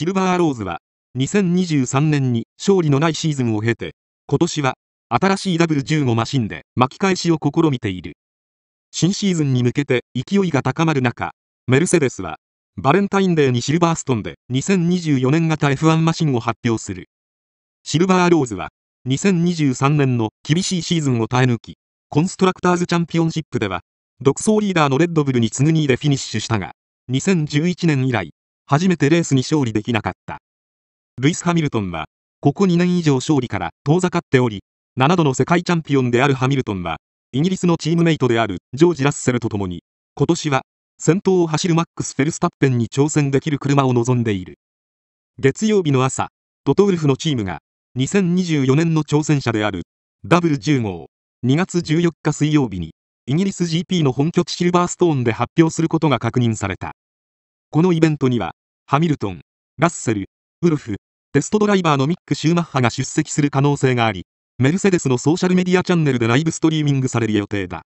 シルバーローズは2023年に勝利のないシーズンを経て今年は新しい W15 マシンで巻き返しを試みている新シーズンに向けて勢いが高まる中メルセデスはバレンタインデーにシルバーストンで2024年型 F1 マシンを発表するシルバーローズは2023年の厳しいシーズンを耐え抜きコンストラクターズチャンピオンシップでは独走リーダーのレッドブルに次ぐ2位でフィニッシュしたが2011年以来初めてレースに勝利できなかった。ルイス・ハミルトンは、ここ2年以上勝利から遠ざかっており、7度の世界チャンピオンであるハミルトンは、イギリスのチームメイトであるジョージ・ラッセルと共に、今年は先頭を走るマックス・フェルスタッペンに挑戦できる車を望んでいる。月曜日の朝、トトウルフのチームが、2024年の挑戦者であるダブル1 0号、2月14日水曜日に、イギリス GP の本拠地シルバーストーンで発表することが確認された。このイベントには、ハミルトン、ラッセル、ウルフ、テストドライバーのミック・シューマッハが出席する可能性があり、メルセデスのソーシャルメディアチャンネルでライブストリーミングされる予定だ。